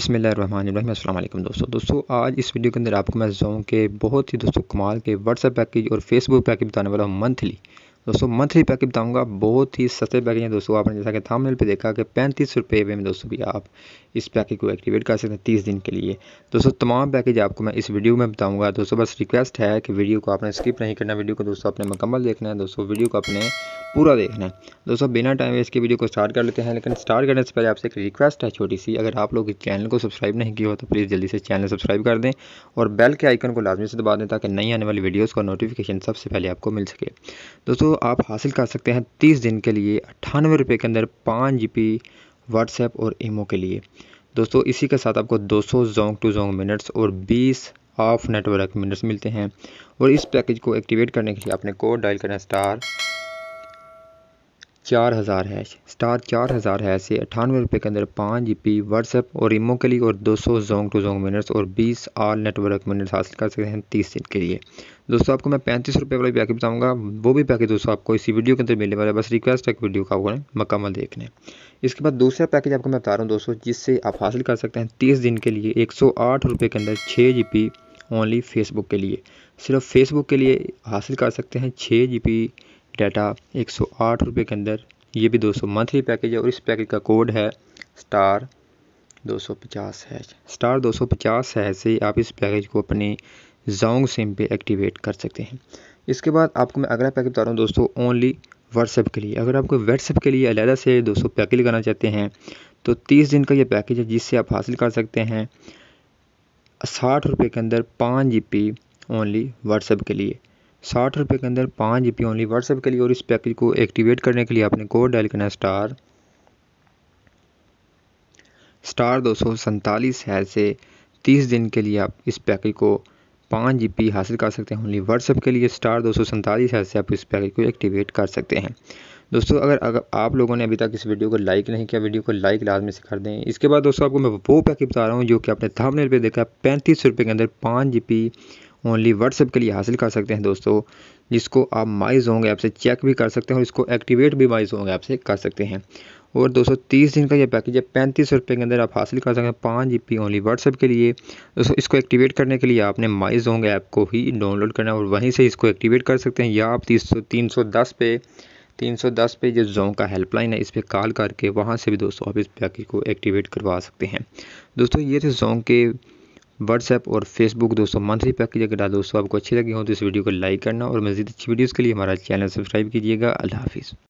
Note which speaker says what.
Speaker 1: अस्सलाम वालेकुम दोस्तों दोस्तों आज इस वीडियो के अंदर आपको मैं जो के बहुत ही दोस्तों कमाल के व्हाट्सएप पैकेज और फेसबुक पैकेज बताने वाला हूँ मंथली दोस्तों मंथली पैकेज बताऊंगा बहुत ही सस्ते पैकेज हैं दोस्तों आपने जैसा कि थामनेल पे देखा कि पैंतीस रुपये में दोस्तों भी आप इस पैकेज को एक्टिवेट कर सकते हैं तीस दिन के लिए दोस्तों तमाम पैकेज आपको मैं इस वीडियो में बताऊंगा दोस्तों बस रिक्वेस्ट है कि वीडियो को आपने स्किप नहीं करना वीडियो को दोस्तों आपने मुकम्मल देखना है दोस्तों वीडियो को अपने पूरा देखना है दोस्तों बिना टाइम वेस्ट के वीडियो को स्टार्ट कर लेते हैं लेकिन स्टार्ट करने से पहले आपसे एक रिक्वेस्ट है छोटी सी अगर आप लोग इस चैनल को सब्सक्राइब नहीं किया हो तो प्लीज़ जल्दी से चैनल सब्सक्राइब कर दें और बेल के आइकन को लाजमी से दबा दें ताकि नई आने वाली वीडियोज़ का नोटिफिकेशन सबसे पहले आपको मिल सके दोस्तों आप हासिल कर सकते हैं तीस दिन के लिए अट्ठानवे रुपये के अंदर पाँच जी पी व्हाट्सएप और ईमो के लिए दोस्तों इसी के साथ आपको 200 सौ जोंग टू जोंग मिनट्स और 20 ऑफ नेटवर्क मिनट्स मिलते हैं और इस पैकेज को एक्टिवेट करने के लिए आपने कोड डायल करना स्टार चार हज़ार हैश स्टार चार हज़ार हैश से अठानवे रुपये के अंदर पाँच जी पी व्हाट्सएप और इमो के लिए और दो सौ जोंग टू जोंग मिनट्स और बीस आल नेटवर्क मिनट्स हासिल कर सकते हैं तीस दिन के लिए दोस्तों आपको मैं पैंतीस रुपये वाला पैकेज बताऊँगा वो भी पैकेज दोस्तों आपको इसी वीडियो के अंदर मिलने वाला है बस रिक्वेस्ट है वीडियो का आपको मकमल देखने इसके बाद दूसरा पैकेज आपको मैं बता रहा हूँ दोस्तों जिससे आप हासिल कर सकते हैं तीस दिन के लिए एक सौ आठ रुपये के अंदर छः जी पी ओनली फेसबुक के लिए सिर्फ फेसबुक के लिए हासिल कर सकते हैं छः जी पी डाटा एक सौ आठ के अंदर ये भी 200 मंथली पैकेज है और इस पैकेज का कोड है स्टार 250 हैच स्टार 250 हैच से आप इस पैकेज को अपने जोंग सिम पे एक्टिवेट कर सकते हैं इसके बाद आपको मैं अगला पैकेज बता रहा हूँ दोस्तों ओनली व्हाट्सएप के लिए अगर आपको व्हाट्सएप के लिए अलहदा से सौ पैकेज लगाना चाहते हैं तो तीस दिन का यह पैकेज है जिससे आप हासिल कर सकते हैं साठ रुपये के अंदर पाँच जी ओनली व्हाट्सएप के लिए साठ रुपये के अंदर पाँच जी बी ओनली व्हाट्सएप के लिए और इस पैकेज को एक्टिवेट करने के लिए आपने कोड डायल करना है स्टार स्टार दो सौ सैंतालीस है से तीस दिन के लिए आप इस पैकेज को पाँच जी बी हासिल कर सकते हैं ओनली व्हाट्सएप के लिए स्टार दो सौ सैंतालीस है से आप इस पैकेज को एक्टिवेट कर सकते हैं दोस्तों अगर अगर आप लोगों ने अभी तक इस वीडियो को लाइक नहीं किया वीडियो को लाइक लाजमी से कर दें इसके बाद दोस्तों आपको मैं वो पैकेज बता रहा हूँ जो कि आपने थामनेल पे देखा पैंतीस रुपये के अंदर पाँच जी ओनली व्हाट्सएप के लिए हासिल कर सकते हैं दोस्तों जिसको आप माई जोंग ऐप से चेक भी कर सकते हैं और इसको एक्टिवेट भी माई जोंग ऐप से कर सकते हैं और सौ तीस दिन का यह पैकेज है पैंतीस सौ रुपये के अंदर आप हासिल कर सकते हैं पाँच जी पी ओनली व्हाट्सएप के लिए दोस्तों इसको एक्टिवेट करने के लिए आपने माई जोंग ऐप को ही डाउनलोड करना है और वहीं से इसको एक्टिवेट कर सकते हैं या आप तीस सौ तीन सौ दस पे तीन सौ दस पे जो जोंग का हेल्पलाइन है इस पर कॉल करके वहाँ से भी दोस्तों आप इस पैकेज को एक्टिवेट करवा सकते हैं दोस्तों ये थे जोंग के व्हाट्सएप और फेसबुक दोस्तों मंथली पैक अगर दोस्तों आपको अच्छी लगी हो तो इस वीडियो को लाइक करना और मजीद अच्छी वीडियोज़ के लिए हमारा चैनल सब्सक्राइब कीजिएगा अल्लाह हाफिज़